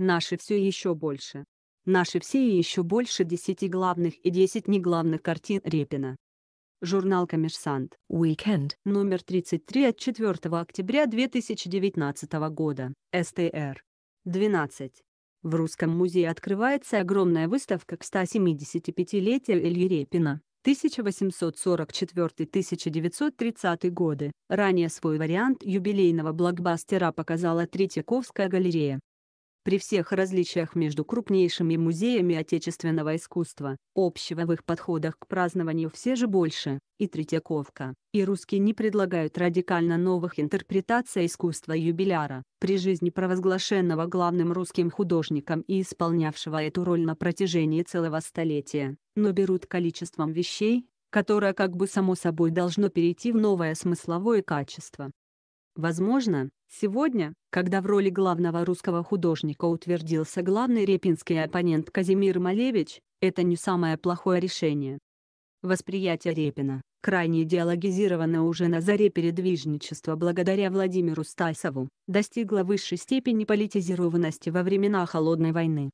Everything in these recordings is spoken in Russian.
Наши все еще больше. Наши все еще больше 10 главных и 10 неглавных картин Репина. Журнал «Коммерсант». Уикенд. Номер 33 от 4 октября 2019 года. СТР. 12. В Русском музее открывается огромная выставка к 175-летию Ильи Репина. 1844-1930 годы. Ранее свой вариант юбилейного блокбастера показала Третьяковская галерея при всех различиях между крупнейшими музеями отечественного искусства, общего в их подходах к празднованию все же больше, и Третьяковка, и русские не предлагают радикально новых интерпретаций искусства юбиляра, при жизни провозглашенного главным русским художником и исполнявшего эту роль на протяжении целого столетия, но берут количеством вещей, которое как бы само собой должно перейти в новое смысловое качество. Возможно, сегодня, когда в роли главного русского художника утвердился главный репинский оппонент Казимир Малевич, это не самое плохое решение. Восприятие Репина, крайне идеологизировано уже на заре передвижничества благодаря Владимиру Стасову, достигло высшей степени политизированности во времена Холодной войны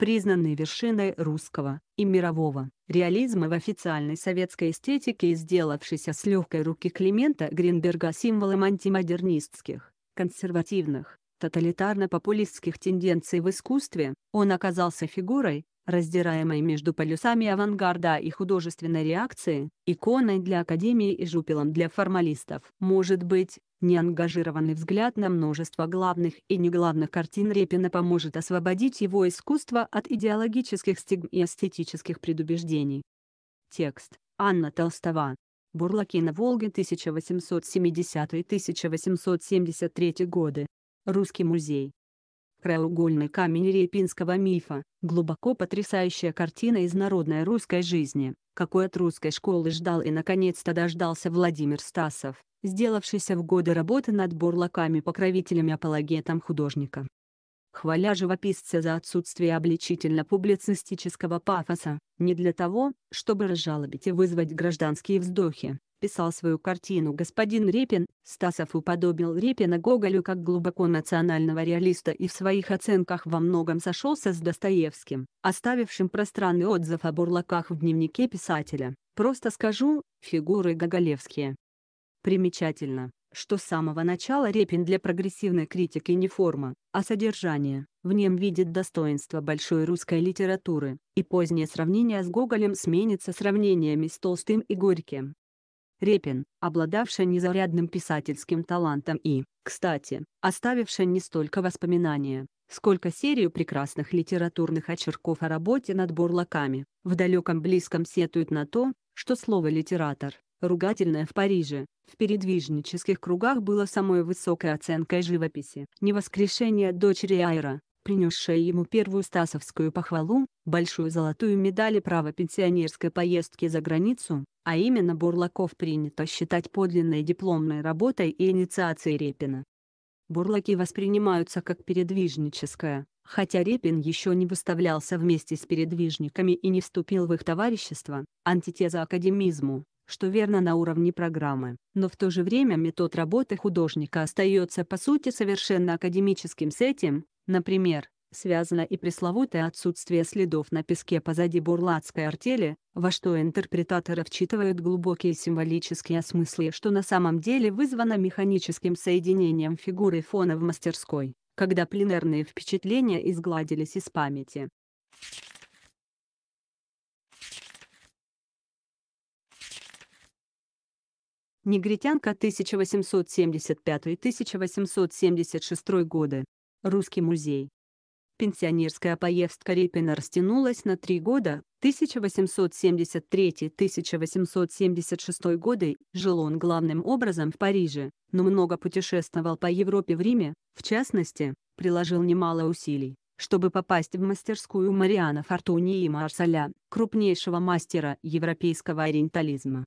признанный вершиной русского и мирового реализма в официальной советской эстетике и сделавшийся с легкой руки Климента Гринберга символом антимодернистских, консервативных, тоталитарно-популистских тенденций в искусстве, он оказался фигурой, раздираемой между полюсами авангарда и художественной реакции, иконой для академии и жупелом для формалистов. Может быть, неангажированный взгляд на множество главных и неглавных картин Репина поможет освободить его искусство от идеологических стигм и эстетических предубеждений. Текст. Анна Толстова. Бурлаки на Волге 1870-1873 годы. Русский музей. Краеугольный камень репинского мифа, глубоко потрясающая картина из народной русской жизни, какой от русской школы ждал и наконец-то дождался Владимир Стасов, сделавшийся в годы работы над бурлаками покровителями апологетом художника. Хваля живописца за отсутствие обличительно-публицистического пафоса, не для того, чтобы разжалобить и вызвать гражданские вздохи, писал свою картину господин Репин, Стасов уподобил Репина Гоголю как глубоко национального реалиста и в своих оценках во многом сошелся с Достоевским, оставившим пространный отзыв о бурлаках в дневнике писателя. Просто скажу, фигуры гоголевские. Примечательно, что с самого начала Репин для прогрессивной критики не форма, а содержание. В нем видит достоинство большой русской литературы, и позднее сравнение с Гоголем сменится сравнениями с Толстым и Горьким. Репин, обладавший незарядным писательским талантом и, кстати, оставивший не столько воспоминания, сколько серию прекрасных литературных очерков о работе над бурлаками, в далеком близком сетует на то, что слово «литератор» ругательное в Париже, в передвижнических кругах было самой высокой оценкой живописи. Не воскрешение дочери Айра, принесшая ему первую стасовскую похвалу, большую золотую медаль и право пенсионерской поездки за границу, а именно Бурлаков принято считать подлинной дипломной работой и инициацией Репина. Бурлаки воспринимаются как передвижническое, хотя Репин еще не выставлялся вместе с передвижниками и не вступил в их товарищество, антитеза академизму, что верно на уровне программы, но в то же время метод работы художника остается по сути совершенно академическим с этим, Например, связано и пресловутое отсутствие следов на песке позади бурлацкой артели, во что интерпретаторы вчитывают глубокие символические смыслы, что на самом деле вызвано механическим соединением фигуры фона в мастерской, когда пленерные впечатления изгладились из памяти. Негритянка 1875-1876 годы. Русский музей. Пенсионерская поездка Репина растянулась на три года, 1873-1876 годы, жил он главным образом в Париже, но много путешествовал по Европе в Риме, в частности, приложил немало усилий, чтобы попасть в мастерскую Мариана Фортуни и Марсаля, крупнейшего мастера европейского ориентализма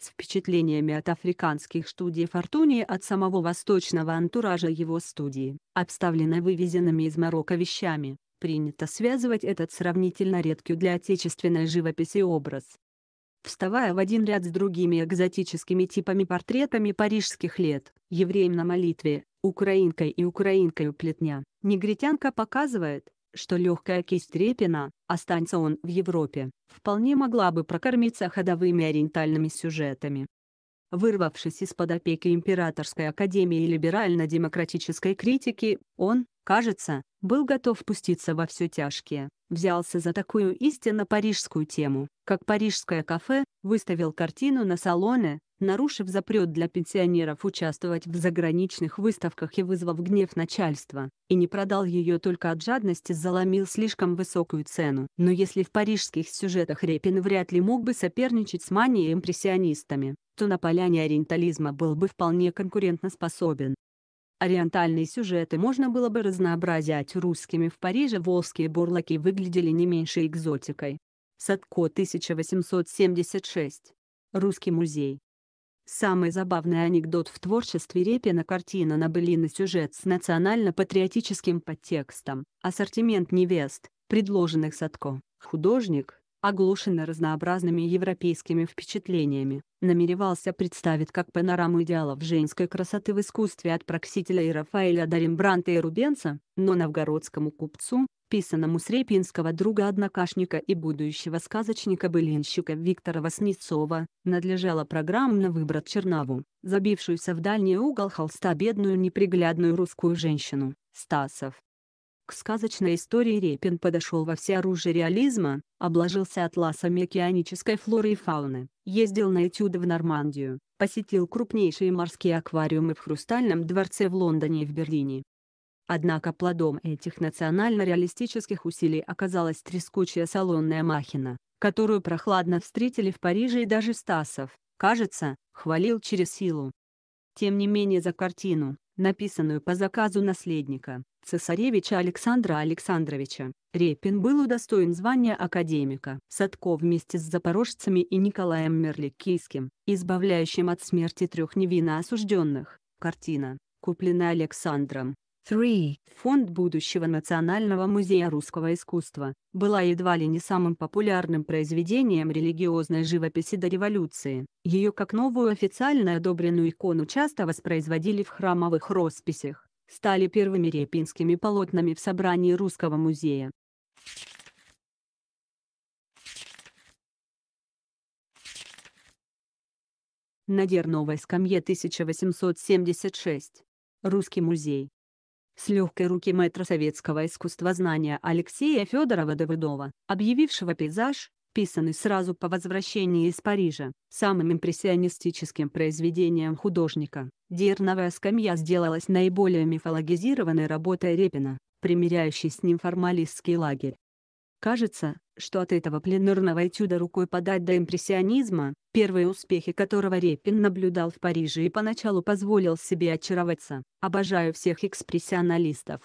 с впечатлениями от африканских студий Фортуни от самого восточного антуража его студии, обставленной вывезенными из Марокко вещами. Принято связывать этот сравнительно редкий для отечественной живописи образ. Вставая в один ряд с другими экзотическими типами портретами парижских лет, евреем на молитве, украинкой и украинкой у плетня, негритянка показывает, что легкая кисть Репина, останется он в Европе, вполне могла бы прокормиться ходовыми ориентальными сюжетами. Вырвавшись из-под опеки Императорской Академии либерально-демократической критики, он, кажется, был готов пуститься во все тяжкие, взялся за такую истинно парижскую тему, как парижское кафе, выставил картину на салоне, нарушив запрет для пенсионеров участвовать в заграничных выставках и вызвав гнев начальства, и не продал ее только от жадности заломил слишком высокую цену. Но если в парижских сюжетах Репин вряд ли мог бы соперничать с манией импрессионистами, то на поляне ориентализма был бы вполне конкурентоспособен. Ориентальные сюжеты можно было бы разнообразить русскими в Париже волжские бурлаки выглядели не меньше экзотикой. Садко 1876. Русский музей. Самый забавный анекдот в творчестве Репина картина на былины сюжет с национально-патриотическим подтекстом, ассортимент невест, предложенных Садко. Художник, оглушенный разнообразными европейскими впечатлениями, намеревался представить как панораму идеалов женской красоты в искусстве от Проксителя и Рафаэля до Рембрандта и Рубенса, но новгородскому купцу, писанному репинского друга-однокашника и будущего сказочника-былинщика Виктора Васнецова, надлежало программно выбрать Чернаву, забившуюся в дальний угол холста бедную неприглядную русскую женщину, Стасов. К сказочной истории Репин подошел во всеоружие реализма, обложился атласами океанической флоры и фауны, ездил на этюды в Нормандию, посетил крупнейшие морские аквариумы в Хрустальном дворце в Лондоне и в Берлине, Однако плодом этих национально-реалистических усилий оказалась трескучая салонная махина, которую прохладно встретили в Париже и даже Стасов, кажется, хвалил через силу. Тем не менее за картину, написанную по заказу наследника, цесаревича Александра Александровича, Репин был удостоен звания академика. Садко вместе с запорожцами и Николаем Мерликийским, избавляющим от смерти трех невинно осужденных, картина, купленная Александром, 3. Фонд будущего Национального музея русского искусства была едва ли не самым популярным произведением религиозной живописи до революции. Ее как новую официально одобренную икону часто воспроизводили в храмовых росписях, стали первыми репинскими полотнами в собрании Русского музея. На Дерновой скамье 1876. Русский музей с легкой руки мэтра советского искусствознания Алексея Федорова Давыдова, объявившего пейзаж, писанный сразу по возвращении из Парижа, самым импрессионистическим произведением художника. Дерновая скамья сделалась наиболее мифологизированной работой Репина, примиряющей с ним формалистский лагерь. Кажется, что от этого пленерного этюда рукой подать до импрессионизма, первые успехи которого Репин наблюдал в Париже и поначалу позволил себе очароваться. Обожаю всех экспрессионалистов,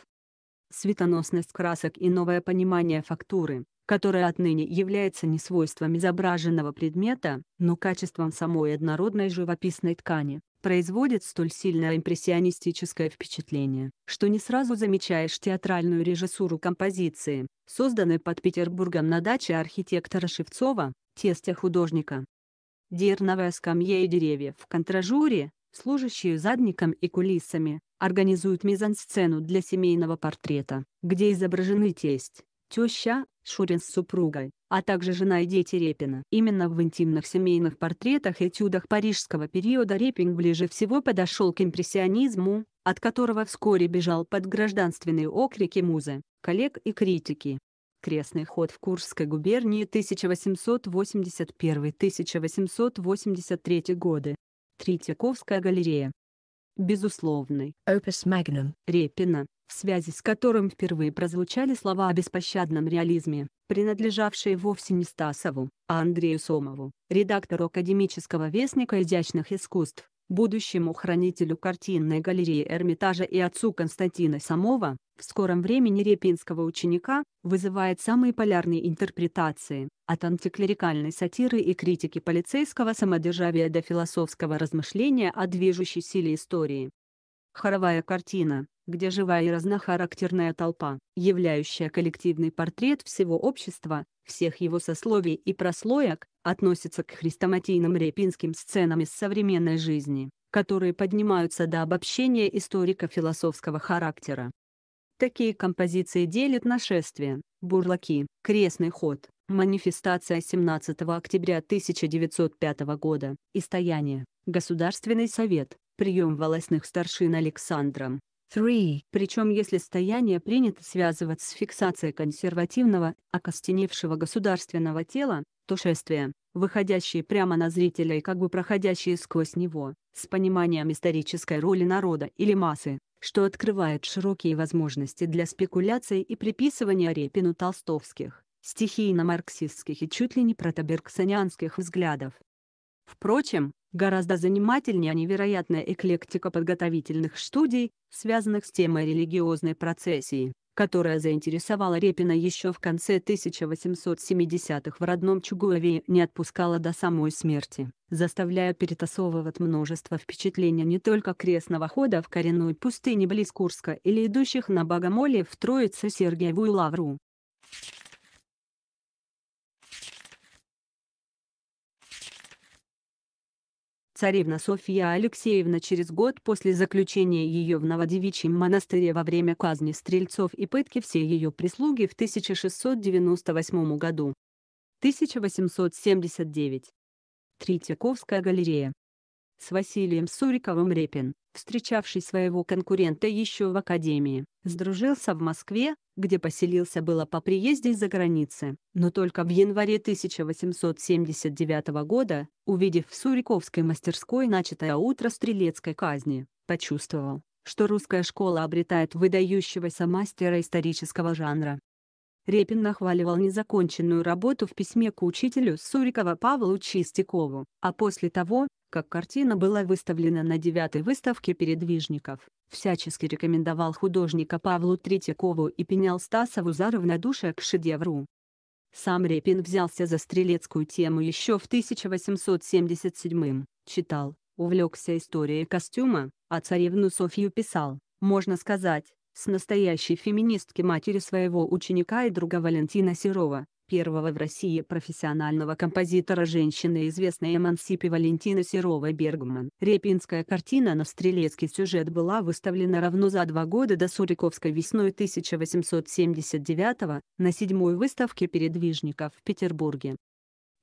светоносность красок и новое понимание фактуры, которое отныне является не свойством изображенного предмета, но качеством самой однородной живописной ткани, производит столь сильное импрессионистическое впечатление, что не сразу замечаешь театральную режиссуру композиции, созданной под Петербургом на даче архитектора Шевцова, тестя художника. Дерновая скамья и деревья в контражуре, служащие задником и кулисами, организуют мизансцену для семейного портрета, где изображены тесть, теща, Шурин с супругой, а также жена и дети Репина. Именно в интимных семейных портретах и этюдах парижского периода Репин ближе всего подошел к импрессионизму, от которого вскоре бежал под гражданственные окрики музы, коллег и критики. Крестный ход в Курской губернии 1881-1883 годы Третьяковская галерея. Безусловный «Opus Magnum» Репина, в связи с которым впервые прозвучали слова о беспощадном реализме, принадлежавшие вовсе не Стасову, а Андрею Сомову, редактору академического вестника изящных искусств, будущему хранителю картинной галереи Эрмитажа и отцу Константина Самова, в скором времени репинского ученика, вызывает самые полярные интерпретации, от антиклерикальной сатиры и критики полицейского самодержавия до философского размышления о движущей силе истории. Хоровая картина, где живая и разнохарактерная толпа, являющая коллективный портрет всего общества, всех его сословий и прослоек, относится к хрестоматийным репинским сценам из современной жизни, которые поднимаются до обобщения историко-философского характера. Такие композиции делят нашествие, бурлаки, крестный ход, Манифестация 17 октября 1905 года. и стояние. Государственный совет. Прием волосных старшин Александром. 3. Причем если стояние принято связывать с фиксацией консервативного, окостеневшего государственного тела, то шествие, выходящее прямо на зрителя и как бы проходящее сквозь него, с пониманием исторической роли народа или массы, что открывает широкие возможности для спекуляций и приписывания Репину толстовских стихийно-марксистских и чуть ли не протоберксонианских взглядов. Впрочем, гораздо занимательнее невероятная эклектика подготовительных студий, связанных с темой религиозной процессии, которая заинтересовала Репина еще в конце 1870-х в родном Чугуеве и не отпускала до самой смерти, заставляя перетасовывать множество впечатлений не только крестного хода в коренной пустыне близ Курска или идущих на богомоле в Троице Сергиеву и Лавру, царевна Софья Алексеевна через год после заключения ее в Новодевичьем монастыре во время казни стрельцов и пытки всей ее прислуги в 1698 году. 1879. Третьяковская галерея с Василием Суриковым Репин, встречавший своего конкурента еще в Академии, сдружился в Москве, где поселился было по приезде из-за границы, но только в январе 1879 года, увидев в Суриковской мастерской начатое утро стрелецкой казни, почувствовал, что русская школа обретает выдающегося мастера исторического жанра. Репин нахваливал незаконченную работу в письме к учителю Сурикова Павлу Чистякову, а после того, как картина была выставлена на девятой выставке передвижников, всячески рекомендовал художника Павлу Третьякову и пенял Стасову за равнодушие к шедевру. Сам Репин взялся за стрелецкую тему еще в 1877 читал, увлекся историей костюма, а царевну Софью писал, можно сказать, с настоящей феминистки матери своего ученика и друга Валентина Серова, первого в России профессионального композитора женщины известной Эмансипе Валентина Серова Бергман. Репинская картина на стрелецкий сюжет была выставлена равно за два года до Суриковской весной 1879 на седьмой выставке передвижников в Петербурге.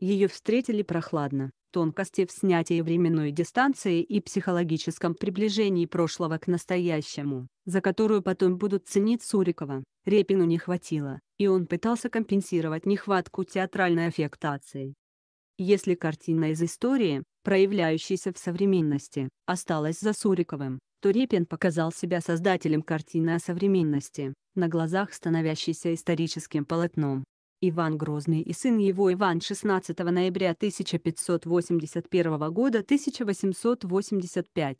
Ее встретили прохладно тонкости в снятии временной дистанции и психологическом приближении прошлого к настоящему, за которую потом будут ценить Сурикова. Репину не хватило, и он пытался компенсировать нехватку театральной аффектации. Если картина из истории, проявляющейся в современности, осталась за Суриковым, то Репин показал себя создателем картины о современности, на глазах становящейся историческим полотном. Иван Грозный и сын его Иван 16 ноября 1581 года 1885.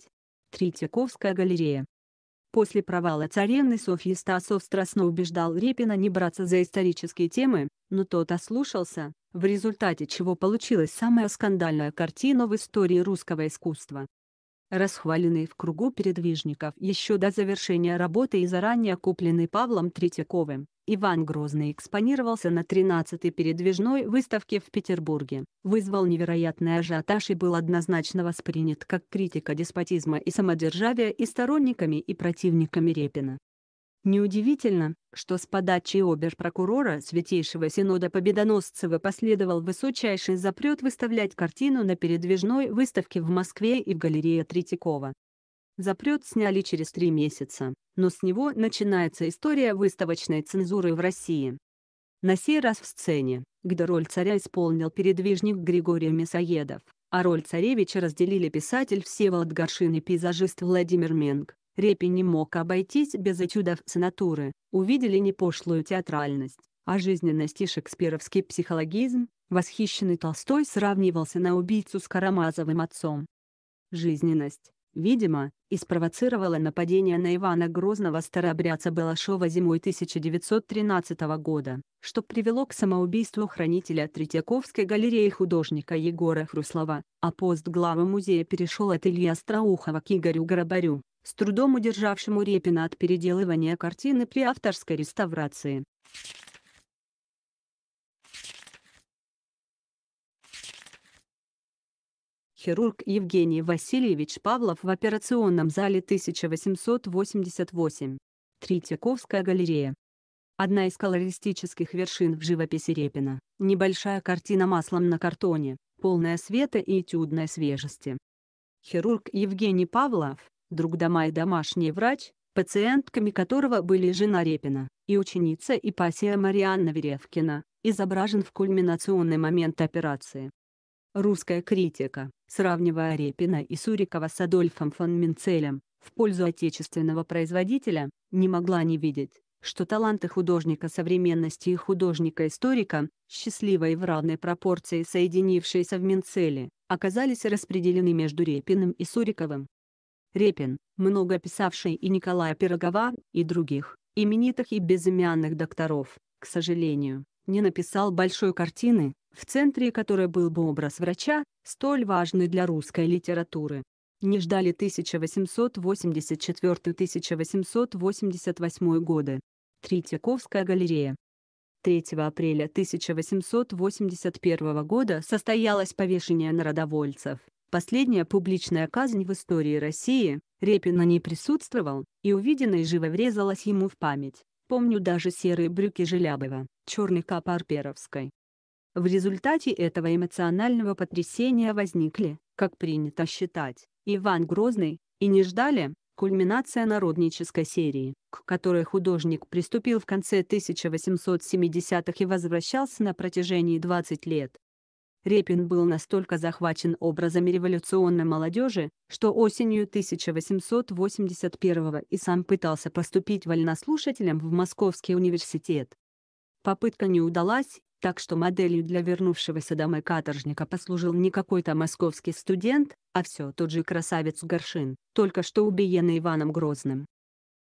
Третьяковская галерея. После провала царевны Софьи Стасов страстно убеждал Репина не браться за исторические темы, но тот ослушался, в результате чего получилась самая скандальная картина в истории русского искусства. Расхваленный в кругу передвижников еще до завершения работы и заранее купленный Павлом Третьяковым, Иван Грозный экспонировался на 13-й передвижной выставке в Петербурге, вызвал невероятный ажиотаж и был однозначно воспринят как критика деспотизма и самодержавия и сторонниками и противниками Репина. Неудивительно, что с подачи обер-прокурора Святейшего Синода Победоносцева последовал высочайший запрет выставлять картину на передвижной выставке в Москве и в галерее Третьякова. Запрет сняли через три месяца, но с него начинается история выставочной цензуры в России. На сей раз в сцене, где роль царя исполнил передвижник Григорий Мясоедов, а роль царевича разделили писатель Всеволод Горшин и пейзажист Владимир Менг. Репин не мог обойтись без этюдов с натуры, увидели не пошлую театральность, а жизненность и шекспировский психологизм, восхищенный Толстой сравнивался на убийцу с Карамазовым отцом. Жизненность, видимо, и спровоцировало нападение на Ивана Грозного старообрядца Балашова зимой 1913 года, что привело к самоубийству хранителя Третьяковской галереи художника Егора Хруслова, а пост главы музея перешел от Ильи Остроухова к Игорю Горобарю, с трудом удержавшему Репина от переделывания картины при авторской реставрации. хирург Евгений Васильевич Павлов в операционном зале 1888. Третьяковская галерея. Одна из колористических вершин в живописи Репина. Небольшая картина маслом на картоне, полная света и этюдной свежести. Хирург Евгений Павлов, друг дома и домашний врач, пациентками которого были жена Репина и ученица Ипасия Марианна Веревкина, изображен в кульминационный момент операции русская критика, сравнивая Репина и Сурикова с Адольфом фон Минцелем, в пользу отечественного производителя, не могла не видеть, что таланты художника современности и художника-историка, счастливо и в равной пропорции соединившиеся в Минцеле, оказались распределены между Репиным и Суриковым. Репин, много писавший и Николая Пирогова, и других, именитых и безымянных докторов, к сожалению, не написал большой картины, в центре которой был бы образ врача, столь важный для русской литературы. Не ждали 1884-1888 годы. Третьяковская галерея. 3 апреля 1881 года состоялось повешение народовольцев. Последняя публичная казнь в истории России, Репин на ней присутствовал, и увиденное живо врезалось ему в память. Помню даже серые брюки Желябова, черный кап Перовской. В результате этого эмоционального потрясения возникли, как принято считать, Иван Грозный, и не ждали, кульминация народнической серии, к которой художник приступил в конце 1870-х и возвращался на протяжении 20 лет. Репин был настолько захвачен образами революционной молодежи, что осенью 1881 го и сам пытался поступить вольнослушателем в Московский университет. Попытка не удалась, так что моделью для вернувшегося домой каторжника послужил не какой-то московский студент, а все тот же красавец Горшин, только что убиенный Иваном Грозным.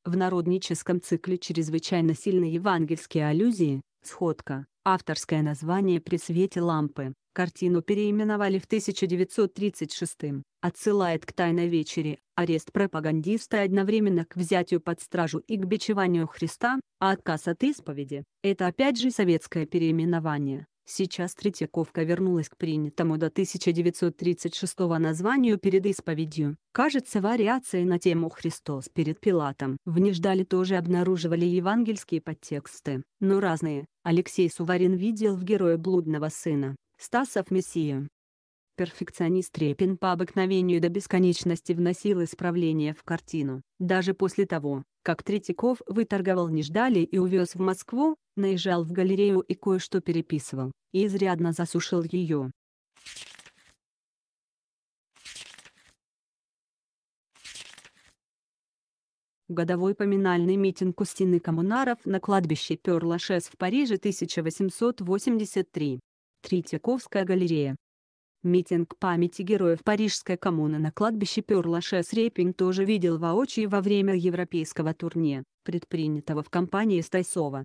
В народническом цикле чрезвычайно сильны евангельские аллюзии, сходка, авторское название при свете лампы, Картину переименовали в 1936 отсылает к «Тайной вечере», арест пропагандиста одновременно к взятию под стражу и к бичеванию Христа, а отказ от исповеди – это опять же советское переименование. Сейчас Третьяковка вернулась к принятому до 1936 названию перед исповедью. Кажется, вариации на тему «Христос перед Пилатом». В «Неждале» тоже обнаруживали евангельские подтексты, но разные. Алексей Суварин видел в герое блудного сына, Стасов Мессия. Перфекционист Репин по обыкновению до бесконечности вносил исправления в картину, даже после того, как Третьяков выторговал не ждали и увез в Москву, наезжал в галерею и кое-что переписывал, и изрядно засушил ее. Годовой поминальный митинг у стены коммунаров на кладбище Перлашес в Париже 1883 Третьяковская галерея. Митинг памяти героев Парижской коммуны на кладбище Перлаше Срепень тоже видел воочию во время европейского турне, предпринятого в компании Стайсова.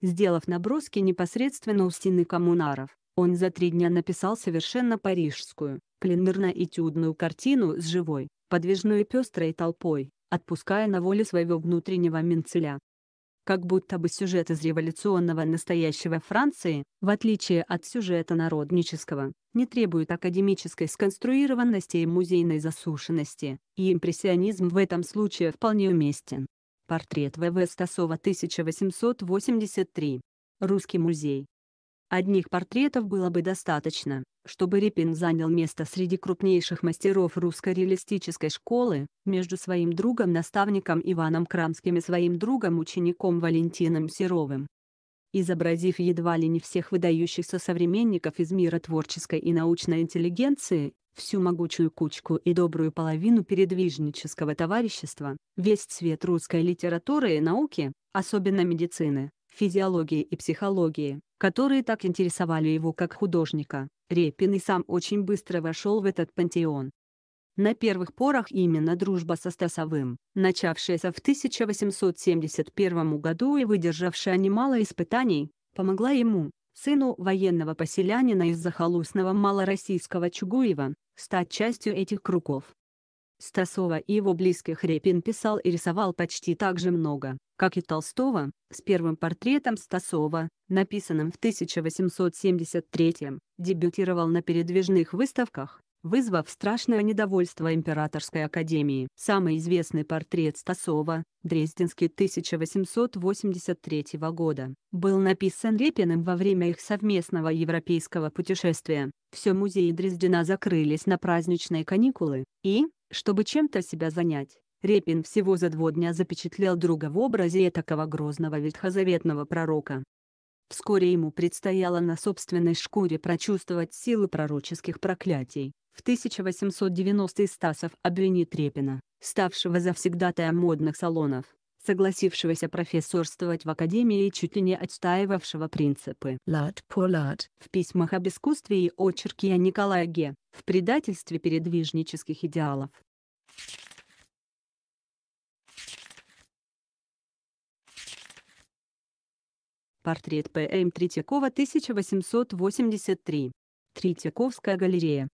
Сделав наброски непосредственно у стены коммунаров, он за три дня написал совершенно парижскую, пленерно-этюдную картину с живой, подвижной и пестрой толпой, отпуская на волю своего внутреннего Менцеля как будто бы сюжет из революционного настоящего Франции, в отличие от сюжета народнического, не требует академической сконструированности и музейной засушенности, и импрессионизм в этом случае вполне уместен. Портрет В.В. Стасова 1883. Русский музей. Одних портретов было бы достаточно, чтобы Репин занял место среди крупнейших мастеров русской реалистической школы, между своим другом-наставником Иваном Крамским и своим другом-учеником Валентином Серовым. Изобразив едва ли не всех выдающихся современников из мира творческой и научной интеллигенции, всю могучую кучку и добрую половину передвижнического товарищества, весь цвет русской литературы и науки, особенно медицины, физиологии и психологии, которые так интересовали его как художника, Репин и сам очень быстро вошел в этот пантеон. На первых порах именно дружба со Стасовым, начавшаяся в 1871 году и выдержавшая немало испытаний, помогла ему, сыну военного поселянина из захолустного малороссийского Чугуева, стать частью этих кругов. Стасова и его близких Репин писал и рисовал почти так же много, как и Толстого, с первым портретом Стасова, написанным в 1873 дебютировал на передвижных выставках, вызвав страшное недовольство Императорской академии. Самый известный портрет Стасова, Дрезденский 1883 года, был написан Репиным во время их совместного европейского путешествия. Все музеи Дрездена закрылись на праздничные каникулы, и, чтобы чем-то себя занять, Репин всего за два дня запечатлел друга в образе такого грозного ветхозаветного пророка. Вскоре ему предстояло на собственной шкуре прочувствовать силы пророческих проклятий. В 1890 Стасов обвинит Репина, ставшего завсегдатаем модных салонов, согласившегося профессорствовать в Академии и чуть ли не отстаивавшего принципы «лад по лад» в письмах об искусстве и очерке о Николае Ге, в предательстве передвижнических идеалов. Портрет П.М. Третьякова 1883. Третьяковская галерея.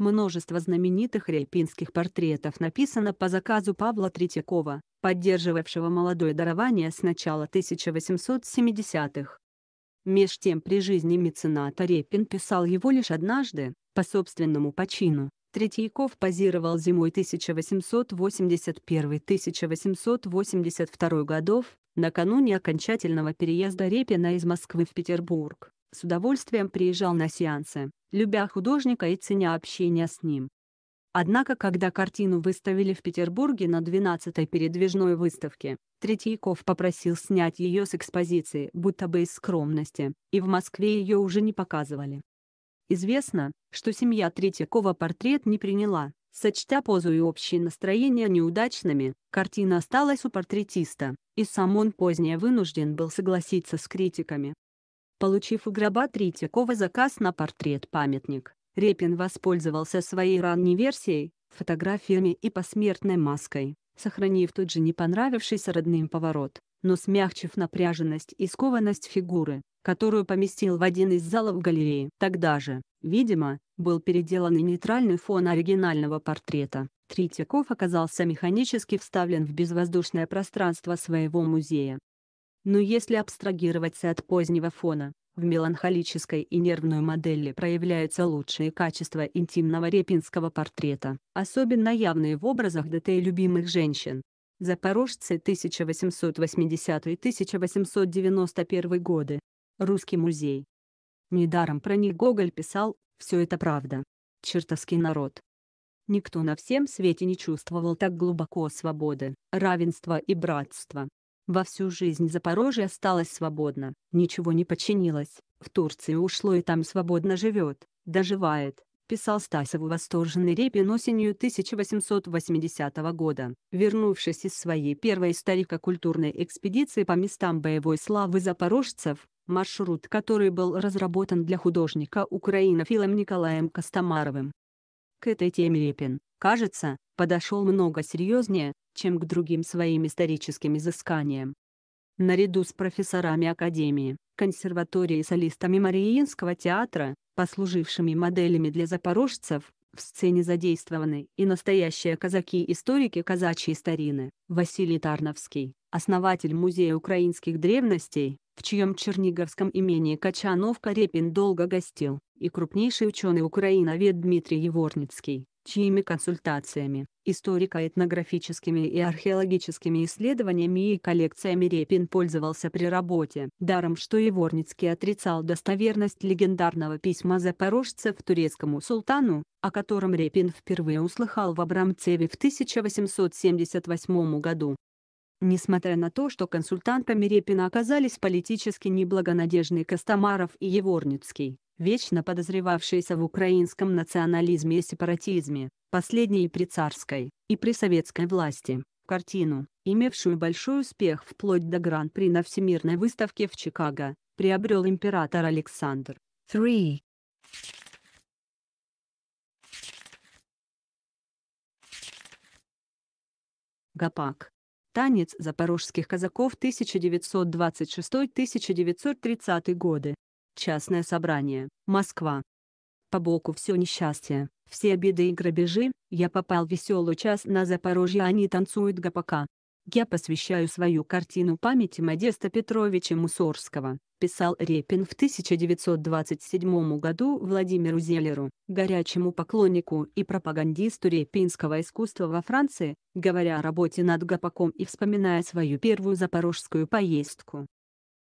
Множество знаменитых репинских портретов написано по заказу Павла Третьякова, поддерживавшего молодое дарование с начала 1870-х. Меж тем при жизни мецената Репин писал его лишь однажды, по собственному почину. Третьяков позировал зимой 1881-1882 годов, накануне окончательного переезда Репина из Москвы в Петербург с удовольствием приезжал на сеансы, любя художника и ценя общение с ним. Однако, когда картину выставили в Петербурге на 12-й передвижной выставке, Третьяков попросил снять ее с экспозиции, будто бы из скромности, и в Москве ее уже не показывали. Известно, что семья Третьякова портрет не приняла, сочтя позу и общее настроение неудачными, картина осталась у портретиста, и сам он позднее вынужден был согласиться с критиками, Получив у гроба Третьякова заказ на портрет-памятник, Репин воспользовался своей ранней версией, фотографиями и посмертной маской, сохранив тот же не понравившийся родным поворот, но смягчив напряженность и скованность фигуры, которую поместил в один из залов галереи. Тогда же, видимо, был переделан и нейтральный фон оригинального портрета. Третьяков оказался механически вставлен в безвоздушное пространство своего музея, но если абстрагироваться от позднего фона, в меланхолической и нервной модели проявляются лучшие качества интимного репинского портрета, особенно явные в образах детей любимых женщин. Запорожцы 1880-1891 годы. Русский музей. Недаром про них Гоголь писал «Все это правда. Чертовский народ». Никто на всем свете не чувствовал так глубоко свободы, равенства и братства, во всю жизнь Запорожье осталось свободно, ничего не подчинилось, в Турции ушло и там свободно живет, доживает, писал Стасову восторженный Репин осенью 1880 года, вернувшись из своей первой историко-культурной экспедиции по местам боевой славы запорожцев, маршрут который был разработан для художника Украина Филом Николаем Костомаровым. К этой теме Репин, кажется, подошел много серьезнее, чем к другим своим историческим изысканиям. Наряду с профессорами Академии, консерватории и солистами Мариинского театра, послужившими моделями для запорожцев, в сцене задействованы и настоящие казаки-историки казачьей старины, Василий Тарновский, основатель Музея украинских древностей, в чьем черниговском имении Качанов Карепин долго гостил, и крупнейший ученый Украиновед Дмитрий Еворницкий, чьими консультациями, историко-этнографическими и археологическими исследованиями и коллекциями Репин пользовался при работе. Даром, что Еворницкий отрицал достоверность легендарного письма запорожцев турецкому султану, о котором Репин впервые услыхал в Абрамцеве в 1878 году. Несмотря на то, что консультантами Репина оказались политически неблагонадежный Костомаров и Еворницкий, вечно подозревавшиеся в украинском национализме и сепаратизме, последней при царской, и при советской власти, картину, имевшую большой успех вплоть до гран-при на Всемирной выставке в Чикаго, приобрел император Александр. 3. Гапак. Танец запорожских казаков 1926-1930 годы. Частное собрание. Москва. По боку все несчастье, все обиды и грабежи, я попал в веселый час на Запорожье они танцуют ГПК. Я посвящаю свою картину памяти Модеста Петровича Мусорского, писал Репин в 1927 году Владимиру Зеллеру, горячему поклоннику и пропагандисту репинского искусства во Франции, говоря о работе над Гапаком и вспоминая свою первую запорожскую поездку.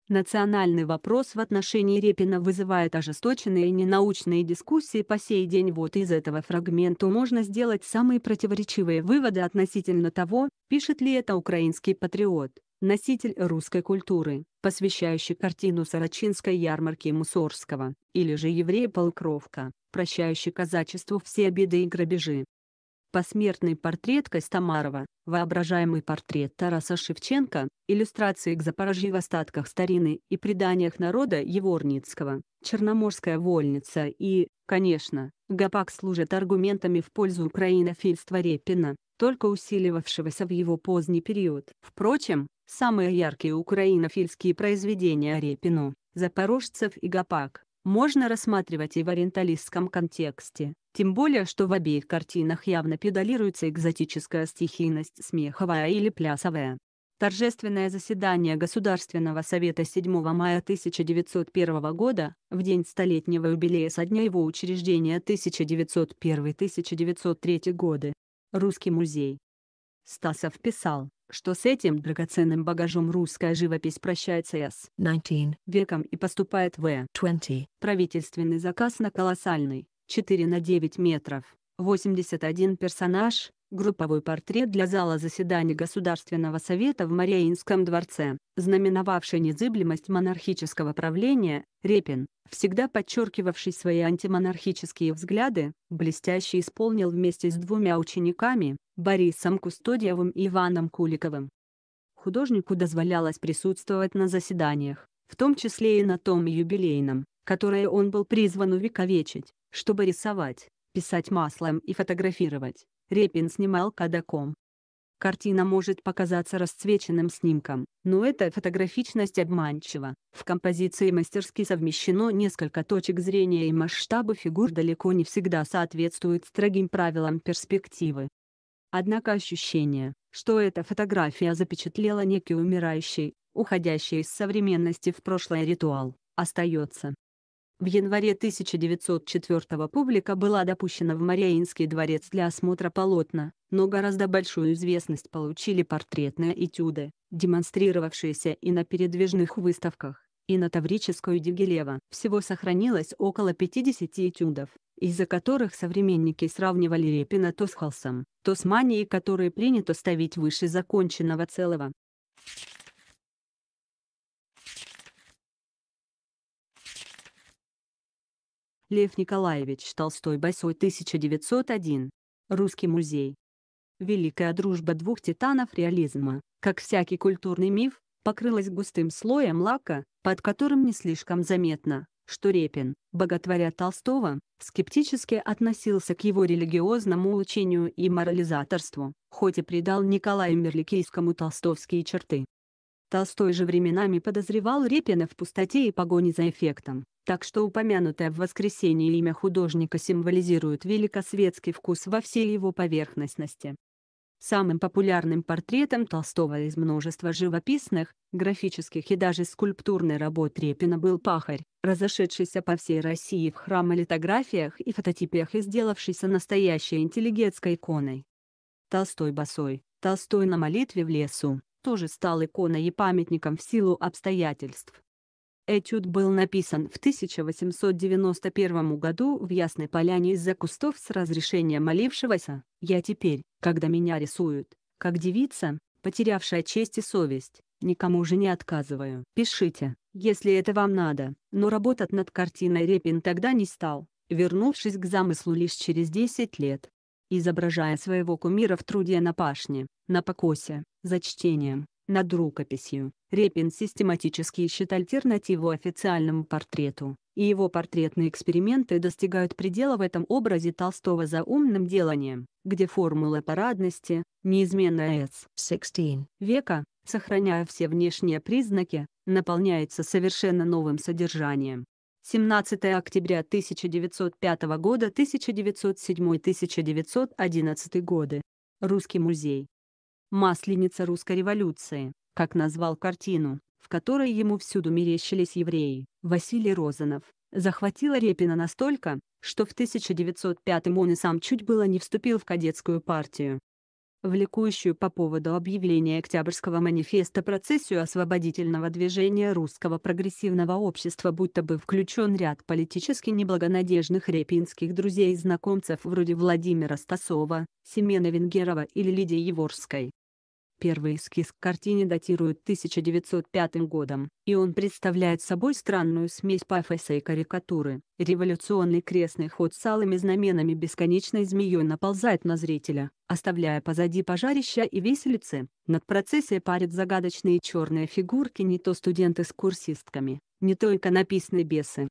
Национальный вопрос в отношении Репина вызывает ожесточенные и ненаучные дискуссии по сей день. Вот из этого фрагмента можно сделать самые противоречивые выводы относительно того, пишет ли это украинский патриот, носитель русской культуры, посвящающий картину Сорочинской ярмарки Мусорского, или же еврей-полукровка, прощающий казачеству все обиды и грабежи, посмертный портрет Костомарова, воображаемый портрет Тараса Шевченко, иллюстрации к Запорожью в остатках старины и преданиях народа Еворницкого, Черноморская вольница и, конечно, Гапак служат аргументами в пользу украинофильства Репина, только усиливавшегося в его поздний период. Впрочем, самые яркие украинофильские произведения Репину, «Запорожцев» и «Гапак», можно рассматривать и в ориенталистском контексте, тем более, что в обеих картинах явно педалируется экзотическая стихийность смеховая или плясовая. Торжественное заседание Государственного совета 7 мая 1901 года, в день столетнего юбилея со дня его учреждения 1901-1903 годы. Русский музей. Стасов писал, что с этим драгоценным багажом русская живопись прощается с 19 веком и поступает в 20 правительственный заказ на колоссальный 4 на 9 метров 81 персонаж групповой портрет для зала заседаний Государственного совета в Мариинском дворце, знаменовавший незыблемость монархического правления, Репин, всегда подчеркивавший свои антимонархические взгляды, блестяще исполнил вместе с двумя учениками, Борисом Кустодиевым и Иваном Куликовым. Художнику дозволялось присутствовать на заседаниях, в том числе и на том юбилейном, которое он был призван увековечить, чтобы рисовать, писать маслом и фотографировать. Репин снимал кадаком. Картина может показаться расцвеченным снимком, но эта фотографичность обманчива. В композиции мастерски совмещено несколько точек зрения и масштабы фигур далеко не всегда соответствуют строгим правилам перспективы. Однако ощущение, что эта фотография запечатлела некий умирающий, уходящий из современности в прошлое ритуал, остается. В январе 1904 публика была допущена в Мариинский дворец для осмотра полотна, но гораздо большую известность получили портретные этюды, демонстрировавшиеся и на передвижных выставках, и на Таврическую Дегилева. Всего сохранилось около 50 этюдов, из-за которых современники сравнивали Репина то с Халсом, то с манией, которые принято ставить выше законченного целого. Лев Николаевич Толстой Босой 1901. Русский музей. Великая дружба двух титанов реализма, как всякий культурный миф, покрылась густым слоем лака, под которым не слишком заметно, что Репин, боготворя Толстого, скептически относился к его религиозному учению и морализаторству, хоть и придал Николаю Мерликийскому толстовские черты. Толстой же временами подозревал Репина в пустоте и погоне за эффектом, так что упомянутое в воскресенье имя художника символизирует великосветский вкус во всей его поверхностности. Самым популярным портретом Толстого из множества живописных, графических и даже скульптурной работ Репина был пахарь, разошедшийся по всей России в храмолитографиях и фототипиях и сделавшийся настоящей интеллигентской иконой. Толстой босой, Толстой на молитве в лесу, тоже стал иконой и памятником в силу обстоятельств. Этюд был написан в 1891 году в Ясной Поляне из-за кустов с разрешения молившегося «Я теперь, когда меня рисуют, как девица, потерявшая честь и совесть, никому уже не отказываю. Пишите, если это вам надо». Но работать над картиной Репин тогда не стал, вернувшись к замыслу лишь через 10 лет изображая своего кумира в труде на пашне, на покосе, за чтением, над рукописью Репин систематически ищет альтернативу официальному портрету, и его портретные эксперименты достигают предела в этом образе Толстого за умным деланием, где формула парадности, неизменная с 16 века, сохраняя все внешние признаки, наполняется совершенно новым содержанием. 17 октября 1905 года 1907-1911 годы. Русский музей. «Масленица русской революции», как назвал картину, в которой ему всюду мерещились евреи. Василий Розанов захватила Репина настолько, что в 1905 он и сам чуть было не вступил в кадетскую партию. Влекущую по поводу объявления Октябрьского манифеста процессию освободительного движения русского прогрессивного общества будто бы включен ряд политически неблагонадежных репинских друзей и знакомцев вроде Владимира Стасова, Семена Венгерова или Лидии Еворской. Первый эскиз к картине датирует 1905 годом, и он представляет собой странную смесь пафоса и карикатуры. Революционный крестный ход с алыми знаменами бесконечной змеей наползает на зрителя, оставляя позади пожарища и веселицы. Над процессией парят загадочные черные фигурки не то студенты с курсистками, не только написанные бесы.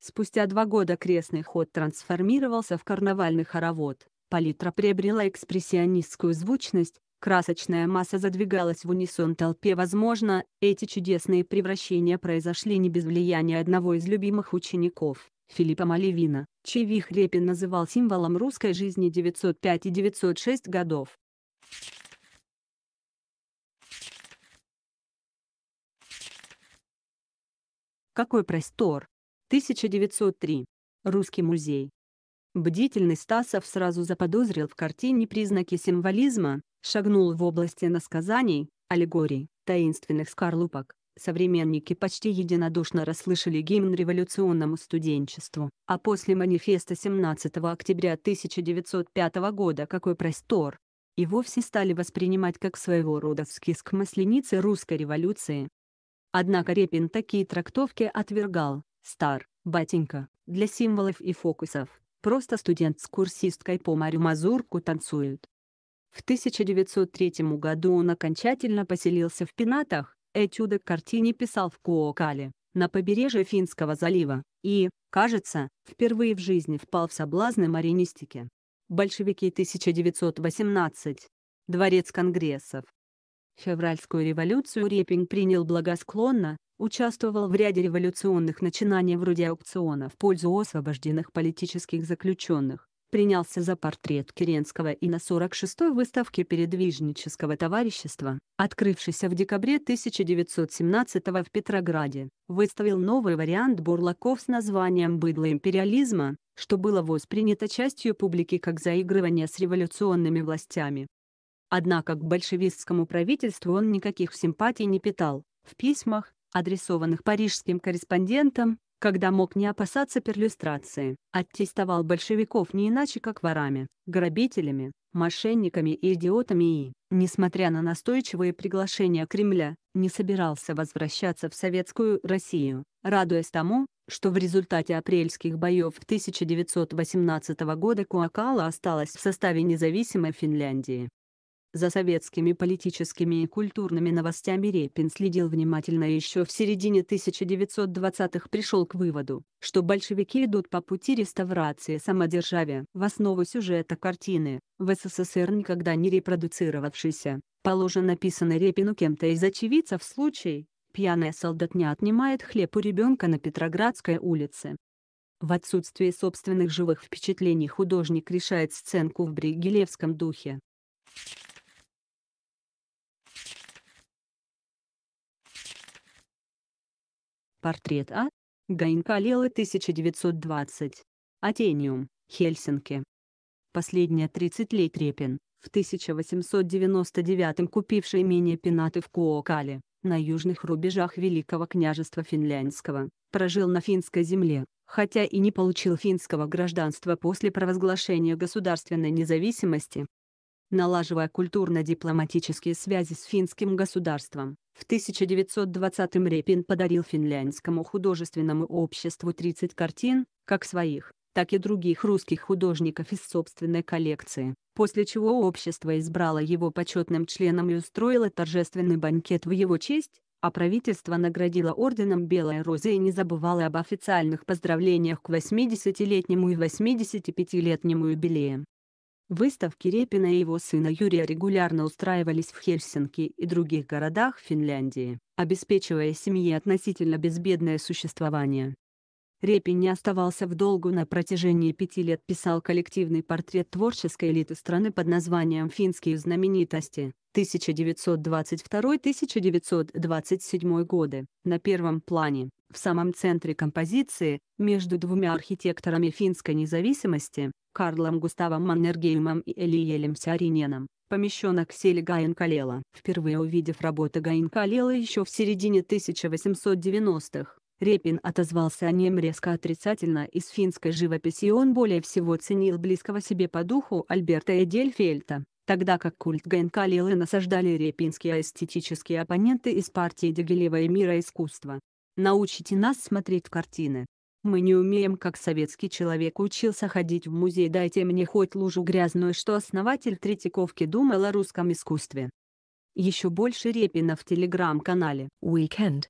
Спустя два года крестный ход трансформировался в карнавальный хоровод. Палитра приобрела экспрессионистскую звучность, Красочная масса задвигалась в унисон толпе. Возможно, эти чудесные превращения произошли не без влияния одного из любимых учеников, Филиппа Малевина, чей Вихрепин называл символом русской жизни 905 и 906 годов. Какой простор! 1903. Русский музей. Бдительный Стасов сразу заподозрил в картине признаки символизма, шагнул в области насказаний, аллегорий, таинственных скорлупок. Современники почти единодушно расслышали гимн революционному студенчеству, а после манифеста 17 октября 1905 года какой простор! И вовсе стали воспринимать как своего рода вскиск масленицы русской революции. Однако Репин такие трактовки отвергал, стар, батенька, для символов и фокусов. Просто студент с курсисткой по морю Мазурку танцует. В 1903 году он окончательно поселился в Пенатах, этюды к картине писал в Куокале, на побережье Финского залива, и, кажется, впервые в жизни впал в соблазны маринистики. Большевики 1918. Дворец Конгрессов. Февральскую революцию Репин принял благосклонно, участвовал в ряде революционных начинаний вроде аукциона в пользу освобожденных политических заключенных, принялся за портрет Керенского и на 46-й выставке передвижнического товарищества, открывшейся в декабре 1917 в Петрограде, выставил новый вариант Бурлаков с названием «Быдло империализма», что было воспринято частью публики как заигрывание с революционными властями. Однако к большевистскому правительству он никаких симпатий не питал. В письмах, адресованных парижским корреспондентам, когда мог не опасаться перлюстрации, оттестовал большевиков не иначе как ворами, грабителями, мошенниками и идиотами и, несмотря на настойчивые приглашения Кремля, не собирался возвращаться в Советскую Россию, радуясь тому, что в результате апрельских боев 1918 года Куакала осталась в составе независимой Финляндии. За советскими политическими и культурными новостями Репин следил внимательно еще в середине 1920-х пришел к выводу, что большевики идут по пути реставрации самодержавия. В основу сюжета картины, в СССР никогда не репродуцировавшийся, положено написано Репину кем-то из очевидцев случай, пьяная солдатня отнимает хлеб у ребенка на Петроградской улице. В отсутствие собственных живых впечатлений художник решает сценку в бригелевском духе, Портрет А. Гайнкалела 1920. Атениум, Хельсинки. Последние 30 лет Репин, в 1899 купивший имение пинаты в Куокале, на южных рубежах Великого княжества Финляндского, прожил на финской земле, хотя и не получил финского гражданства после провозглашения государственной независимости. Налаживая культурно-дипломатические связи с финским государством, в 1920-м Репин подарил финляндскому художественному обществу 30 картин, как своих, так и других русских художников из собственной коллекции, после чего общество избрало его почетным членом и устроило торжественный банкет в его честь, а правительство наградило орденом Белой Розы и не забывало об официальных поздравлениях к 80-летнему и 85-летнему юбилеям. Выставки Репина и его сына Юрия регулярно устраивались в Хельсинки и других городах Финляндии, обеспечивая семье относительно безбедное существование. Репин не оставался в долгу на протяжении пяти лет писал коллективный портрет творческой элиты страны под названием «Финские знаменитости» 1922-1927 годы. На первом плане, в самом центре композиции, между двумя архитекторами финской независимости, Карлом Густавом Маннергеймом и Элиелем Сариненом, помещена к селе Гаинкалела. Впервые увидев работы Гаинкалела еще в середине 1890-х, Репин отозвался о нем резко отрицательно из финской живописи и он более всего ценил близкого себе по духу Альберта Эдельфельта, тогда как культ Гайнкалилы насаждали репинские эстетические оппоненты из партии Дегилева и мира искусства. Научите нас смотреть картины, мы не умеем, как советский человек учился ходить в музей «Дайте мне хоть лужу грязную», что основатель Третьяковки думал о русском искусстве. Еще больше Репина в телеграм-канале «Weekend»